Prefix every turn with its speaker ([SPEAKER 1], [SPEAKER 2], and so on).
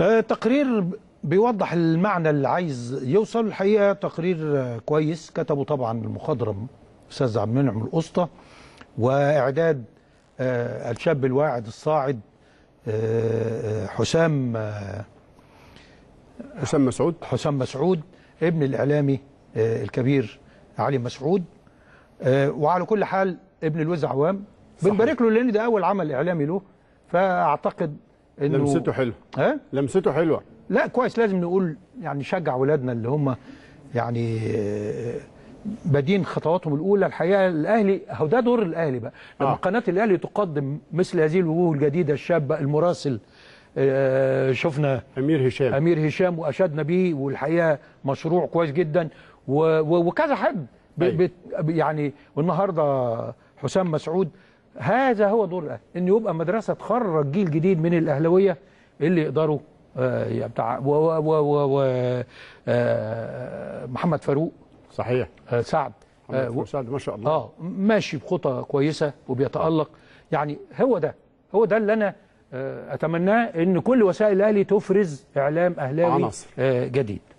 [SPEAKER 1] آه، تقرير بيوضح المعنى اللي عايز يوصل الحقيقه تقرير آه، كويس كتبه طبعا المخضرم استاذ عبد المنعم القسطى واعداد آه، الشاب الواعد الصاعد حسام حسام مسعود حسام مسعود ابن الاعلامي الكبير علي مسعود وعلى كل حال ابن الوز عوام بنبارك له لان ده اول عمل اعلامي له فاعتقد إنه لمسته حلوه ها لمسته حلوه لا كويس لازم نقول يعني نشجع اولادنا اللي هم يعني آه، بادين خطواتهم الاولى الحقيقه الاهلي هو ده دور الاهلي بقى آه. لما آه. قناه الاهلي تقدم مثل هذه الوجوه الجديده الشابه المراسل آه، شفنا امير هشام امير هشام واشدنا بيه والحقيقه مشروع كويس جدا وكذا حد أيوة. يعني والنهارده حسام مسعود هذا هو دور الاهلي ان يبقى مدرسه تخرج جيل جديد من الاهلاويه اللي يقدروا آه، بتاع و و و و آه، آه، محمد فاروق صحيح سعد محمد سعد ما شاء الله اه ماشي بخطى كويسه وبيتالق يعني هو ده هو ده اللي انا اتمناه ان كل وسائل الاهلي تفرز اعلام اهلاوي عناصر. جديد